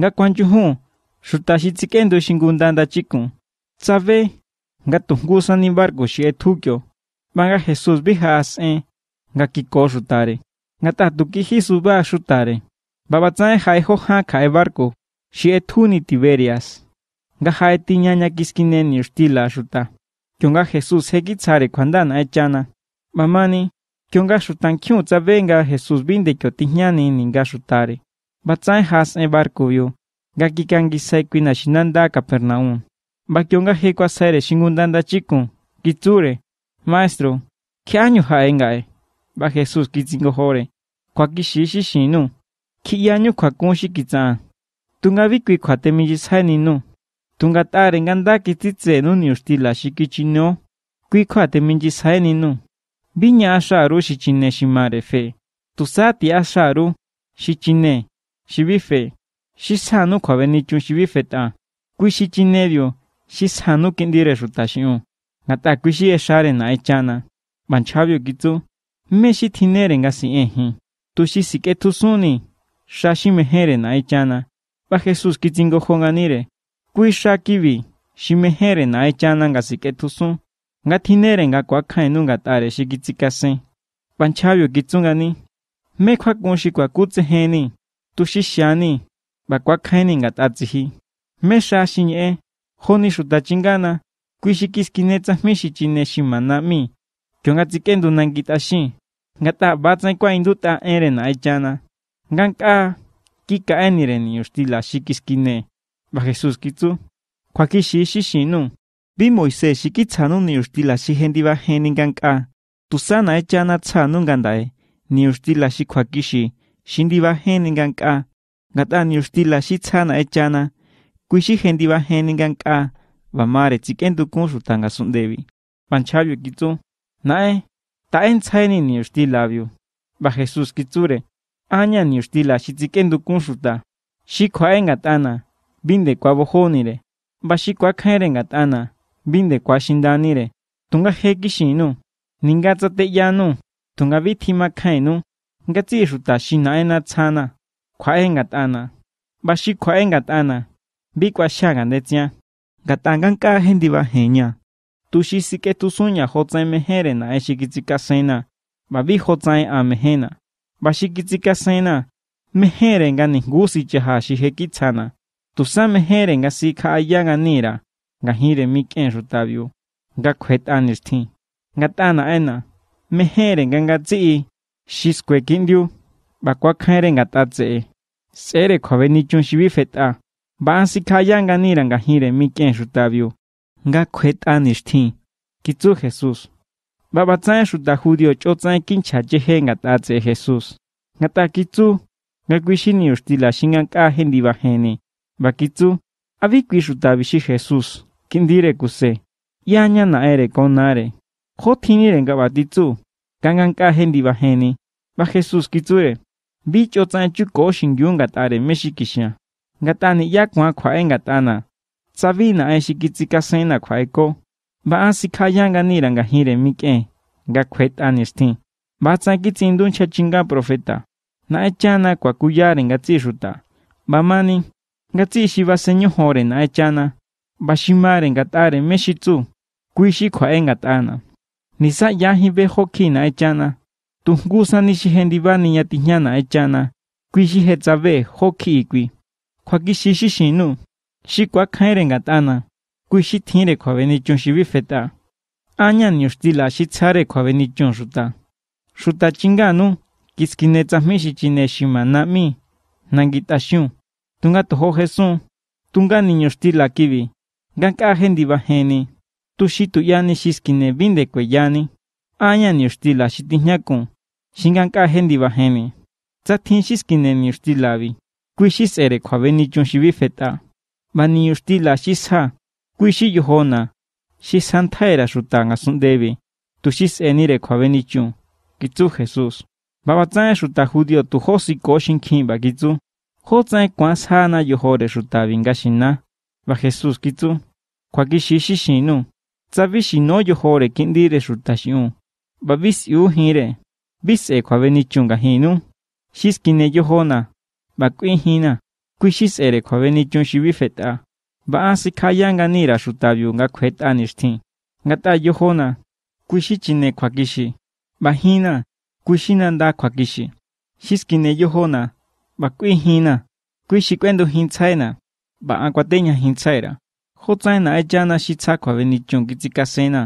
nga kuanchujun xuta xi tsik'endu xinkunda ndachikun tsabé nga tujngu san nimbarku xi etjukio ma nga jesús bija s'aen nga kiko xutare ngat'a tukijí suba xutare e jan barco xi e tiberias nga jae tiñaña kiskineni xtila xuta kionga jesús je echana e mamani kionga xuta nkjiun Jesus nga jesús bíndek'io tijñani Batzayn has'e barkuyu, gakikangi saykuinashinanda Capernaum. Bakiunga hikua sere shingundanda chikun, kitsure, maestro, ¿qué año jaengae? Ba Jesús kitsingo jore, kuakishishi shinu, ki año kuakunshi kitsan. Tunga vikui kuatemillisaini nu, tunga tare nganda kitsitse nu niustila shikichino, kui ni nu. Viña asharu shichine shimare fe, tusati asharu shichine. shivife shisanu kwaveni chu shivife ta kuishi chinedio shisanu kindire rutashion ngata kuishi eshare na echana manchabio kitsu meshi thinere ngasi ehin tushi siketusuni shashi mehere na echana pa jesus kitsingo honganire kuisha kivi shimehere na echana ngasi ketusun ngathinere ngakwakhainu ngatare shikitsikasen panchabio kitsungani mekhwakon shikwakutse heni tuxi xiani ba kwa khaini nga ta tzihi. Me sha xin e, honi shu ta chingana, kui shi kis kine tsa mi shi chine shi ma na mi, kyo nga tzikendu nangi ta xin, nga ta ba tzai kwa indu ta ere na ai chana. Ngan ki ka e ni ni usti la shi kis kine, ba Kwa ki shi shi shi nu, bi moise shi ni usti la shi hendi ba heni ngan ka, tu sa na ai chana tzanu ngan ni usti la shi kwa ki shindi bajen ngan ka, gatan yustila shitsana echana, kuishi hendi bajen ngan ka, ba mare tsikendu kunsu tanga sundevi. Panchabio kitu, nae, ta e, entzaini ni yustila biu, ba Jesus kiture, anya ni yustila shitsikendu kunsu ta, shikwa en gatana, binde kwa bojonire, ba shikwa kairen gatana, binde kwa shindanire, tunga heki shinu, ningatza te yanu, tunga vitima kainu, nga tsi shu ta shi na na tsa na kwa e nga ta na ba shi kwa e nga ta na bi kwa sha ga ne tsia ga ta nga ka he ndi ba he nya tu shi si ke tu su nya ho tsa me he re na e shi ki ka se na ba bi ho tsa a me he na ba shi ki tsi ka se na me he re nga ni gu si cha ha shi he ki tsa na tu sa me he re nga si ka ya ga ni ra ga hi re mi ken shu ta bi ga khwe ta ni sti ga ta na e na me he re nga ga tsi xiskue kindiu bakua kjaenre nga tatsee tsere kjuabe nichun xi bifet'a ba'a sikjaya nga nira nga jinre mik'ien xutabiu nga kjue t'a nixtjin kitsu jesus ba batsaen xuta judio ch'o tsaen kinchja chejé nga tatsee jesus ngat'a kitsu nga kui xi niu xtila xingank'a jendibajeni ba kitsu a bikui xutabi xi jesus kindire kuse ya ña na'ere konare jó tjinire nga batitsu kangank'a jendibajeni ba Jesús kitsure. Bicho tsanchu koshin yun gatare meshikisha. Gatani yakwa kwae gatana. Sabina e shikitzikasena kwaeko. Ba asikayanga niranga hire mike. Gakwet anestin. Ba tsankitsindun chinga profeta. Na echana kwakuyare ngatsishuta. Ba mani. Ngatsishi ba señohore na echana. Ba shimare gatare meshitsu. Kuishi kwae gatana. Nisa yahi bejo kina echana. tungusani shi hendi ba ni ya tiñana e chana kwi shi he tsa ho ki kwi kwa ki shi shi nu shi kwa khae renga ta na kwa veni chon shi vi fe ta ni la shi tsa kwa veni chon suta. chinga nu ki ne tsa mi chine shi ma na mi na ngi ta shi tunga to he su tunga ni la hendi ba heni, tu shi tu yani ni ne kwe yani. aña niuxtila xitijñakun xinkanka jendi bajeni tsatjin xiskine niuxtilabi kui xis'ere kjuabe nichun xibi feta ma niuxtila xisja kui xiyojona xisjantjaera xuta ngasundebi tu xis'e nire kjuabe nichun kitsu jesus ba batsa'e xuta judio tu jo siko xinkjin ba kitsu jo tsa'e kuan sjana yojore xutabi nga xina ba jesus kitsu kjuakixi xixinu tsabi xino yojore kjindire xuta xi'un bab'is'iú jinre bís'e kjuabenichun ngajin nú xi skine yojona b'ak'uíjina kui xi s'ere kjuabenichun xi bífet'a ba'án sikjayá nga nira xutabiu nga kjuet'a nitjin ngat'a yojona kui xi chine kjuakixi b'ajina kui xi nanda kjuakixi xi skine 'ba b'ak'uíjina kui xi k'uendujin tsjaena 'ba kuatéñajin tsjaera jó tsáen na'enchana xi tsja kjuabenichun kitsikasena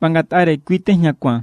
b'angat'are kui téjña kuan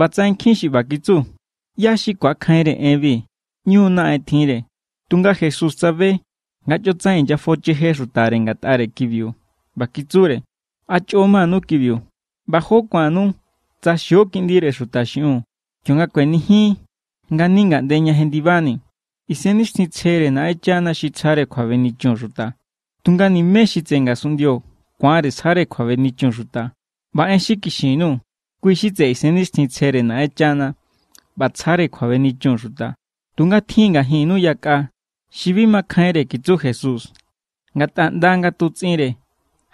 ba zain khin shi ba gitsu ya shi kwa khain de en vi nyu na ai thin de tunga jesus sabe nga jo zain ja fo che jesus tare nga tare kivyu ba kitsure a cho ma nu kivyu ba ho kwa nu ta shyo kin di re shuta shyu kyunga kwe ni hi nga ninga de nya hendi bani i sen ni shi chere na ai cha na shi chare kwa ve ni chon shuta tunga ni me shi tenga sundyo kwa re sare kwa ve ni chon shuta ba en shi kishinu kui xi tse'iseni sitjin tsjere na'e chana batsjare kjuabe nichon xuta tunga tjin nga jin nu yak'a xi bimakjaenre kitsu jesus nga tanda nga tutsinre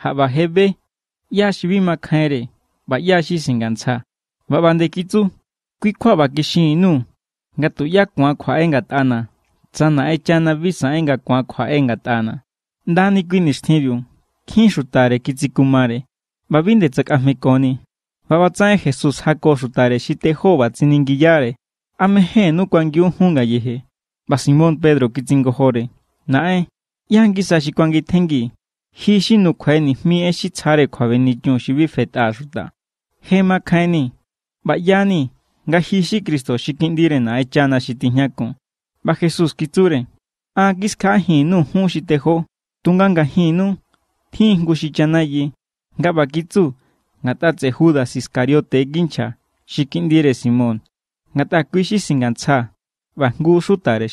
ja baje be ya xi bimakjaenre ba'ya xi singantsja ba bande kitsu kui kjua bakixin nu nga tu'ya kuan kjua'e ngat'ana tsa na'e chana bisan'e nga kuan kjua'e ngat'ana ndani kui nixtjin riu kjin xutare kitsikumare ba binde tsak'ajmikoni babatsae Jesús jako sutare shite jova tsininguillare, ameje nu kwangiun junga yeje, ba Pedro kitzingo jore, nae, yan gisa shi kwangi tengi, hishi nu kweni mi e shi tsare kwawe ni jion shi vifeta asuta, hema kaini, ba yani, ga hishi Cristo si kindire nae chana si tiñako, ba Jesús kitzure, a giska hinu hun shi tejo, tunganga hinu, tingu shi chanayi, ga ba kitzu, ngatatse Judas Iscariote gincha, shikindire Simón, simon kuixi singantzá, bangu sutare